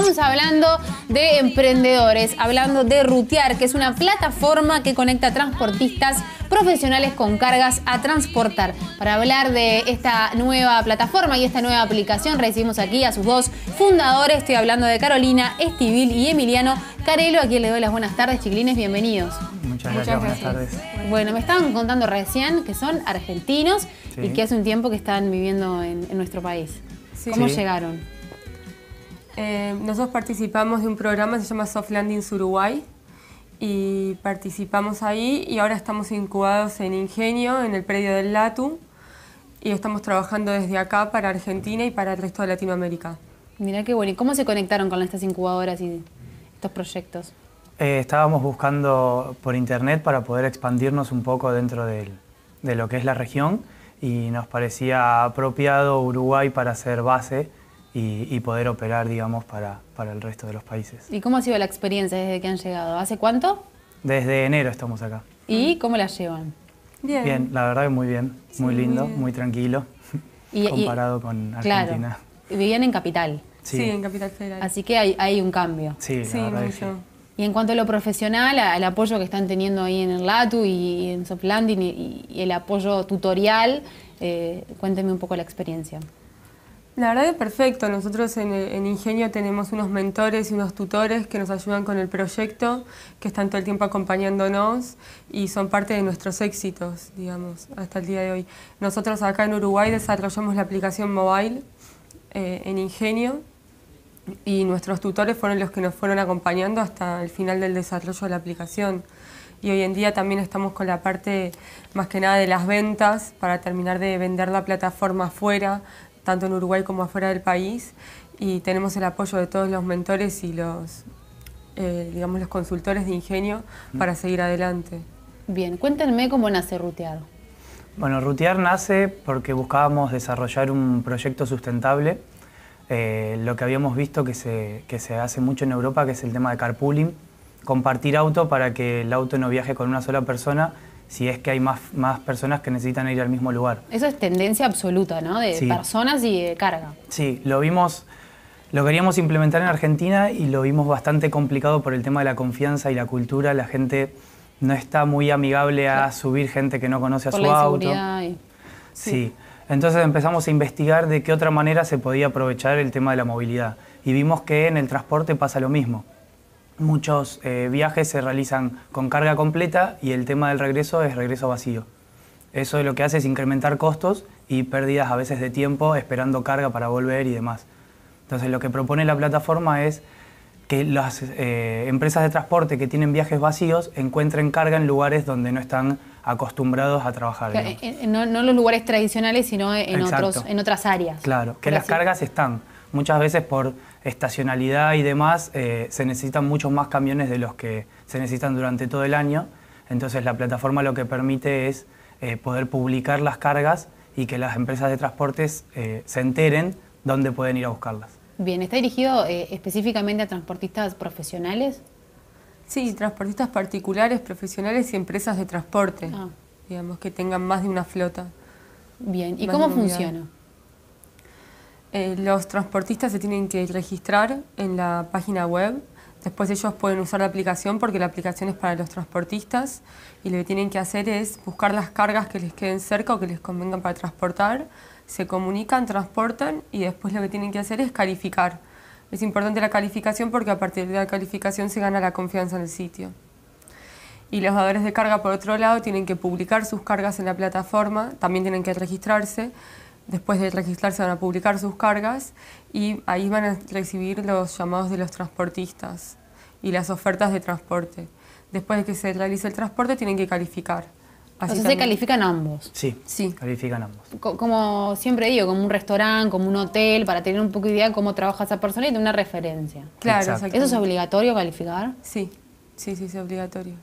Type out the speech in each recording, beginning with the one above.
Estamos hablando de emprendedores, hablando de Rutear, que es una plataforma que conecta transportistas profesionales con cargas a transportar. Para hablar de esta nueva plataforma y esta nueva aplicación, recibimos aquí a sus dos fundadores. Estoy hablando de Carolina Estivil y Emiliano Carelo, a quien le doy las buenas tardes, chiquilines, bienvenidos. Muchas gracias, Bueno, me estaban contando recién que son argentinos y que hace un tiempo que están viviendo en, nuestro país. ¿Cómo llegaron? Eh, nosotros participamos de un programa que se llama Soft Landings Uruguay y participamos ahí y ahora estamos incubados en Ingenio, en el predio del LATU y estamos trabajando desde acá para Argentina y para el resto de Latinoamérica. Mirá qué bueno. ¿Y cómo se conectaron con estas incubadoras y estos proyectos? Eh, estábamos buscando por internet para poder expandirnos un poco dentro de lo que es la región y nos parecía apropiado Uruguay para ser base y, poder operar, digamos, para, para el resto de los países. ¿Y cómo ha sido la experiencia desde que han llegado? ¿Hace cuánto? Desde enero estamos acá. ¿Y cómo la llevan? Bien. Bien, la verdad que muy bien, muy lindo, muy, tranquilo, y, comparado con Argentina. Claro, vivían en Capital. Sí. en Capital Federal. Así que hay, hay un cambio. Sí, la verdad Y en cuanto a lo profesional, al apoyo que están teniendo ahí en el LATU y en Soft y, el apoyo tutorial, eh, cuénteme un poco la experiencia. La verdad es perfecto. Nosotros en, Ingenio tenemos unos mentores y unos tutores que nos ayudan con el proyecto, que están todo el tiempo acompañándonos y son parte de nuestros éxitos, digamos, hasta el día de hoy. Nosotros acá en Uruguay desarrollamos la aplicación mobile eh, en Ingenio y nuestros tutores fueron los que nos fueron acompañando hasta el final del desarrollo de la aplicación. Y hoy en día también estamos con la parte más que nada de las ventas para terminar de vender la plataforma afuera, tanto en Uruguay como afuera del país, y tenemos el apoyo de todos los mentores y los, eh, digamos, los consultores de ingenio para seguir adelante. Bien, cuéntenme cómo nace Ruteado. Bueno, Rutear nace porque buscábamos desarrollar un proyecto sustentable. Eh, lo que habíamos visto que se, que se hace mucho en Europa, que es el tema de carpooling, compartir auto para que el auto no viaje con una sola persona si es que hay más, personas que necesitan ir al mismo lugar. Eso es tendencia absoluta, ¿no? De personas y de carga. Sí, lo vimos, lo queríamos implementar en Argentina y lo vimos bastante complicado por el tema de la confianza y la cultura. La gente no está muy amigable a subir gente que no conoce a su la auto. Y... sí. Entonces empezamos a investigar de qué otra manera se podía aprovechar el tema de la movilidad. Y vimos que en el transporte pasa lo mismo muchos eh, viajes se realizan con carga completa y el tema del regreso es regreso vacío. Eso lo que hace es incrementar costos y pérdidas a veces de tiempo esperando carga para volver y demás. Entonces lo que propone la plataforma es que las eh, empresas de transporte que tienen viajes vacíos encuentren carga en lugares donde no están acostumbrados a trabajar. no, en los lugares tradicionales, sino en, otros, en otras áreas. Claro, que las cargas están muchas veces por estacionalidad y demás eh, se necesitan muchos más camiones de los que se necesitan durante todo el año. Entonces la plataforma lo que permite es eh, poder publicar las cargas y que las empresas de transportes eh, se enteren dónde pueden ir a buscarlas. Bien, ¿está dirigido específicamente a transportistas profesionales? Sí, transportistas particulares, profesionales y empresas de transporte, ah. digamos, que tengan más de una flota. Bien, ¿y cómo funciona? Eh, los transportistas se tienen que registrar en la página web. Después ellos pueden usar la aplicación porque la aplicación es para los transportistas y lo que tienen que hacer es buscar las cargas que les queden cerca o que les convengan para transportar, se comunican, transportan y después lo que tienen que hacer es calificar. Es importante la calificación porque a partir de la calificación se gana la confianza en el sitio. Y los dadores de carga, por otro lado, tienen que publicar sus cargas en la plataforma, también tienen que registrarse después de registrarse van a publicar sus cargas y ahí van a recibir los llamados de los transportistas y las ofertas de transporte. Después de que se realice el transporte tienen que calificar. Así se califican ambos. Sí, sí. Califican ambos. como siempre digo, como un restaurante, como un hotel, para tener un poco de idea de cómo trabaja esa persona y de una referencia. Claro, ¿Eso es obligatorio calificar? Sí, sí, sí, es obligatorio.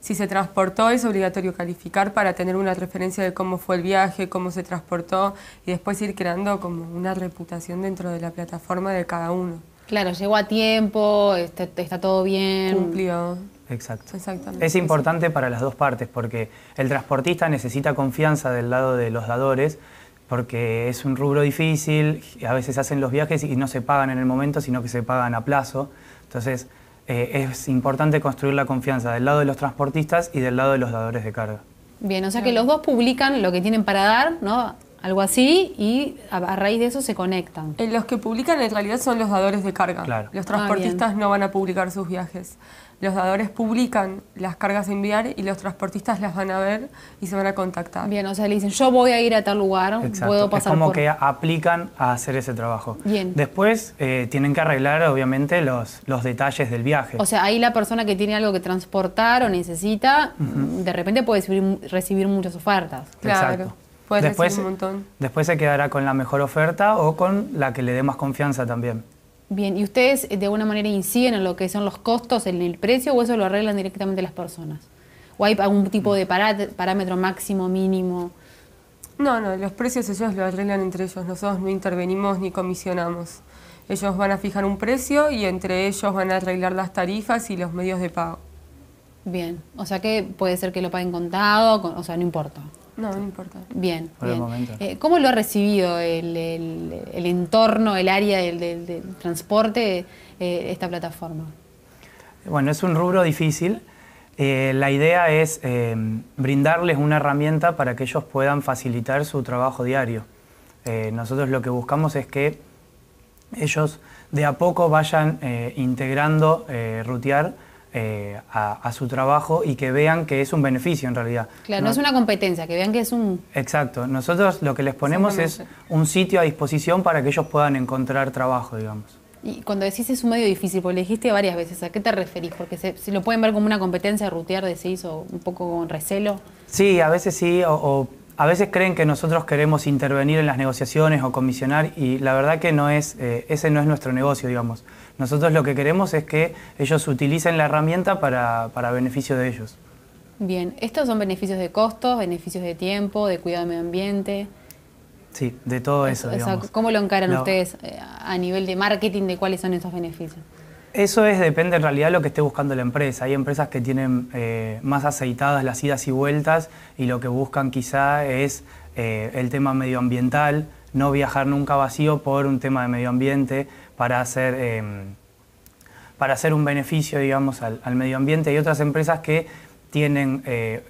Si se transportó, es obligatorio calificar para tener una referencia de cómo fue el viaje, cómo se transportó y después ir creando como una reputación dentro de la plataforma de cada uno. Claro, llegó a tiempo, este, está, todo bien. Cumplió. Exacto. Exactamente. Es importante para las dos partes porque el transportista necesita confianza del lado de los dadores porque es un rubro difícil, a veces hacen los viajes y no se pagan en el momento, sino que se pagan a plazo. Entonces, eh, es importante construir la confianza del lado de los transportistas y del lado de los dadores de carga. Bien, o sea que los dos publican lo que tienen para dar, Algo así, y a, raíz de eso se conectan. Eh, los que publican en realidad son los dadores de carga. Los ah, transportistas no van a publicar sus viajes los dadores publican las cargas a enviar y los transportistas las van a ver y se van a contactar. Bien, o sea, le dicen, yo voy a ir a tal lugar, puedo pasar. Es como que aplican a hacer ese trabajo. Bien. Después eh, tienen que arreglar, obviamente, los, los detalles del viaje. O sea, ahí la persona que tiene algo que transportar o necesita, de repente puede recibir, muchas ofertas. Claro. Puede Puedes después, un montón. Después se quedará con la mejor oferta o con la que le dé más confianza también. Bien, ¿y ustedes eh, de alguna manera inciden en lo que son los costos, en el precio, o eso lo arreglan directamente las personas? ¿O hay algún tipo de parámetro máximo, mínimo? No, no, los precios ellos lo arreglan entre ellos, nosotros no intervenimos ni comisionamos. Ellos van a fijar un precio y entre ellos van a arreglar las tarifas y los medios de pago. Bien, o sea que puede ser que lo paguen contado, o sea, no importa. No, no importa. Bien. bien. Eh, ¿Cómo lo ha recibido el, entorno, el área del, transporte, eh, esta plataforma? Bueno, es un rubro difícil. Eh, la idea es brindarles una herramienta para que ellos puedan facilitar su trabajo diario. nosotros lo que buscamos es que ellos de a poco vayan integrando, rutear eh, a, su trabajo y que vean que es un beneficio en realidad. Claro, no, es una competencia, que vean que es un... Exacto, nosotros lo que les ponemos es un sitio a disposición para que ellos puedan encontrar trabajo, digamos. Y cuando decís es un medio difícil, porque le dijiste varias veces, ¿a qué te referís? Porque se, si lo pueden ver como una competencia, rutear, decís, o un poco con recelo. Sí, a veces sí, o, a veces creen que nosotros queremos intervenir en las negociaciones o comisionar y la verdad que no es, eh, ese no es nuestro negocio, digamos. Nosotros lo que queremos es que ellos utilicen la herramienta para, beneficio de ellos. Bien, estos son beneficios de costos, beneficios de tiempo, de cuidado del medio ambiente. Sí, de todo eso. ¿Cómo lo encaran ustedes eh, a nivel de marketing de cuáles son esos beneficios? Eso es, depende en realidad de lo que esté buscando la empresa. Hay empresas que tienen eh, más aceitadas las idas y vueltas y lo que buscan quizá es eh, el tema medioambiental, no viajar nunca vacío por un tema de medio ambiente, para hacer, eh, para hacer un beneficio, digamos, al, medio ambiente. Hay otras empresas que tienen eh,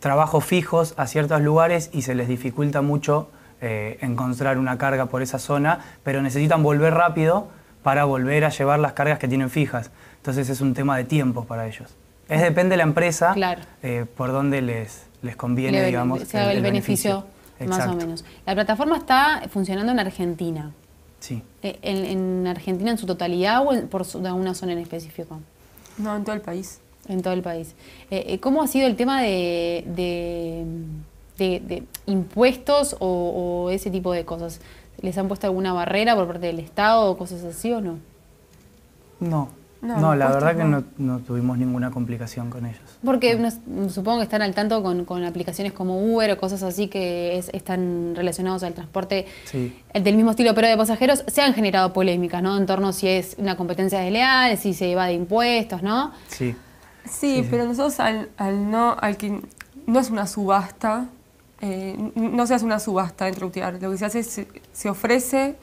trabajos fijos a ciertos lugares y se les dificulta mucho eh, encontrar una carga por esa zona, pero necesitan volver rápido para volver a llevar las cargas que tienen fijas. Entonces es un tema de tiempo para ellos. Es depende de la empresa por dónde les, les conviene, digamos. el, beneficio, beneficio. más o menos. La plataforma está funcionando en Argentina. Sí. Eh, ¿En, Argentina en su totalidad o en, por su, una zona en específico? No, en todo el país. En todo el país. Eh, eh ¿Cómo ha sido el tema de, de, impuestos o, o, ese tipo de cosas? ¿Les han puesto alguna barrera por parte del Estado o cosas así o no? No, no, la verdad que no, tuvimos ninguna complicación con ellos. Porque supongo que están al tanto con, aplicaciones como Uber o cosas así que están relacionados al transporte eh, del mismo estilo, pero de pasajeros. Se han generado polémicas, ¿no? En torno a si es una competencia desleal, si se va de impuestos, ¿no? Sí. Sí, pero nosotros al, no, que no es una subasta, eh, no se hace una subasta en truquear. Lo que se hace es se ofrece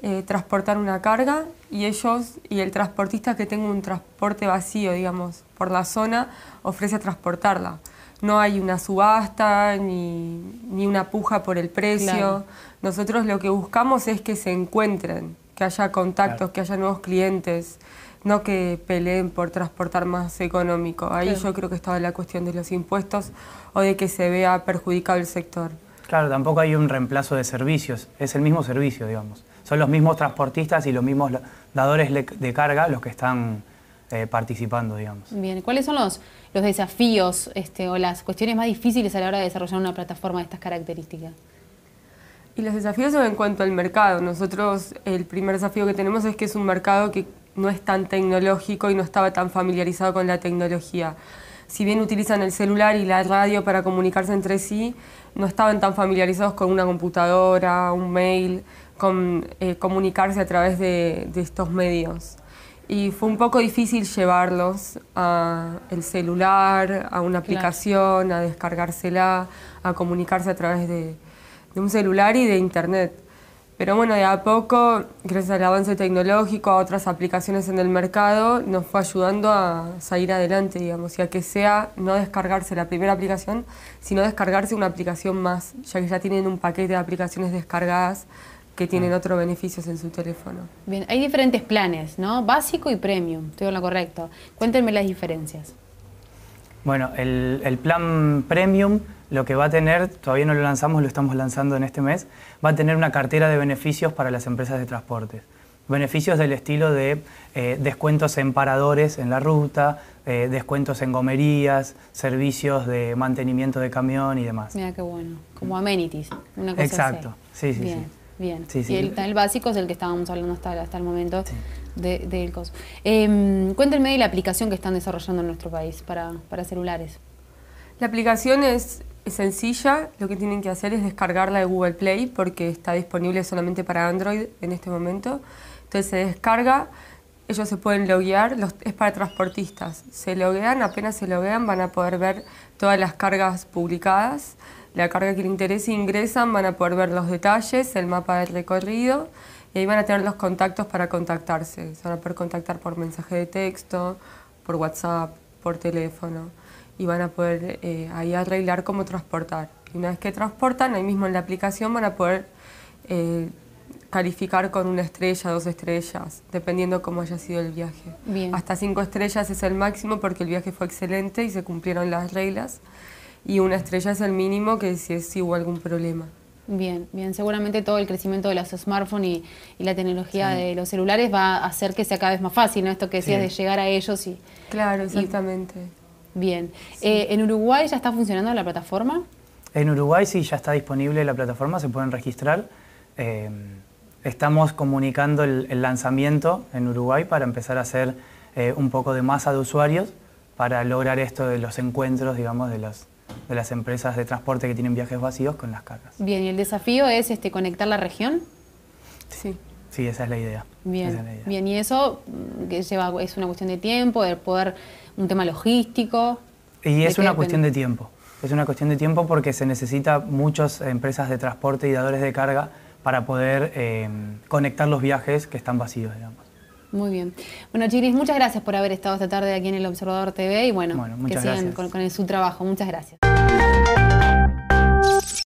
eh, transportar una carga y ellos y el transportista que tenga un transporte vacío, digamos, por la zona, ofrece transportarla. No hay una subasta ni, una puja por el precio. Nosotros lo que buscamos es que se encuentren, que haya contactos, que haya nuevos clientes, no que peleen por transportar más económico. Ahí yo creo que está la cuestión de los impuestos o de que se vea perjudicado el sector. Claro, tampoco hay un reemplazo de servicios, es el mismo servicio, digamos son los mismos transportistas y los mismos dadores de carga los que están eh, participando, digamos. Bien, ¿cuáles son los, desafíos este, o las cuestiones más difíciles a la hora de desarrollar una plataforma de estas características? Y los desafíos son en cuanto al mercado. Nosotros el primer desafío que tenemos es que es un mercado que no es tan tecnológico y no estaba tan familiarizado con la tecnología. Si bien utilizan el celular y la radio para comunicarse entre sí, no estaban tan familiarizados con una computadora, un mail, eh, comunicarse a través de, estos medios. Y fue un poco difícil llevarlos al celular, a una aplicación, a descargársela, a comunicarse a través de, de un celular y de internet. Pero bueno, de a poco, gracias al avance tecnológico, a otras aplicaciones en el mercado, nos fue ayudando a salir adelante, digamos, ya que sea no descargarse la primera aplicación, sino descargarse una aplicación más, ya que ya tienen un paquete de aplicaciones descargadas que tienen ah. otros beneficios en su teléfono. Bien, hay diferentes planes, ¿no? Básico y premium, estoy en lo correcto. Cuéntenme las diferencias. Bueno, el, plan premium lo que va a tener, todavía no lo lanzamos, lo estamos lanzando en este mes, va a tener una cartera de beneficios para las empresas de transporte. Beneficios del estilo de eh, descuentos en paradores en la ruta, eh, descuentos en gomerías, servicios de mantenimiento de camión y demás. Mira qué bueno, como amenities. Exacto, sí, sí, sí. Bien. el, básico es el que estábamos hablando hasta, hasta el momento del de, em, cuéntenme de la aplicación que están desarrollando en nuestro país para, para celulares. La aplicación es, sencilla, lo que tienen que hacer es descargarla de Google Play porque está disponible solamente para Android en este momento. Entonces se descarga, ellos se pueden loguear, es para transportistas. Se loguean, apenas se loguean van a poder ver todas las cargas publicadas la carga que le interese ingresan, van a poder ver los detalles, el mapa del recorrido y ahí van a tener los contactos para contactarse. Se van a poder contactar por mensaje de texto, por WhatsApp, por teléfono y van a poder eh, ahí arreglar cómo transportar. Y una vez que transportan, ahí mismo en la aplicación van a poder eh, calificar con una estrella, dos estrellas, dependiendo cómo haya sido el viaje. Hasta cinco estrellas es el máximo porque el viaje fue excelente y se cumplieron las reglas y una estrella es el mínimo que si es igual algún problema. Bien, bien. Seguramente todo el crecimiento de los smartphones y, la tecnología de los celulares va a hacer que sea cada vez más fácil, ¿no? Esto que decías de llegar a ellos y... Claro, exactamente. bien. Eh, ¿En Uruguay ya está funcionando la plataforma? En Uruguay sí, ya está disponible la plataforma, se pueden registrar. Eh, estamos comunicando el, lanzamiento en Uruguay para empezar a hacer eh, un poco de masa de usuarios para lograr esto de los encuentros, digamos, de las de las empresas de transporte que tienen viajes vacíos con las cargas. Bien, ¿y el desafío es este, conectar la región? Sí. Sí, esa es la idea. Bien, bien. ¿y eso mm, que lleva, es una cuestión de tiempo, de poder, un tema logístico? Y es una cuestión de tiempo. Es una cuestión de tiempo porque se necesita muchas empresas de transporte y dadores de carga para poder em, conectar los viajes que están vacíos, digamos. Muy bien. Bueno, Chiris, muchas gracias por haber estado esta tarde aquí en el Observador TV y bueno, que sigan con su trabajo. Muchas gracias.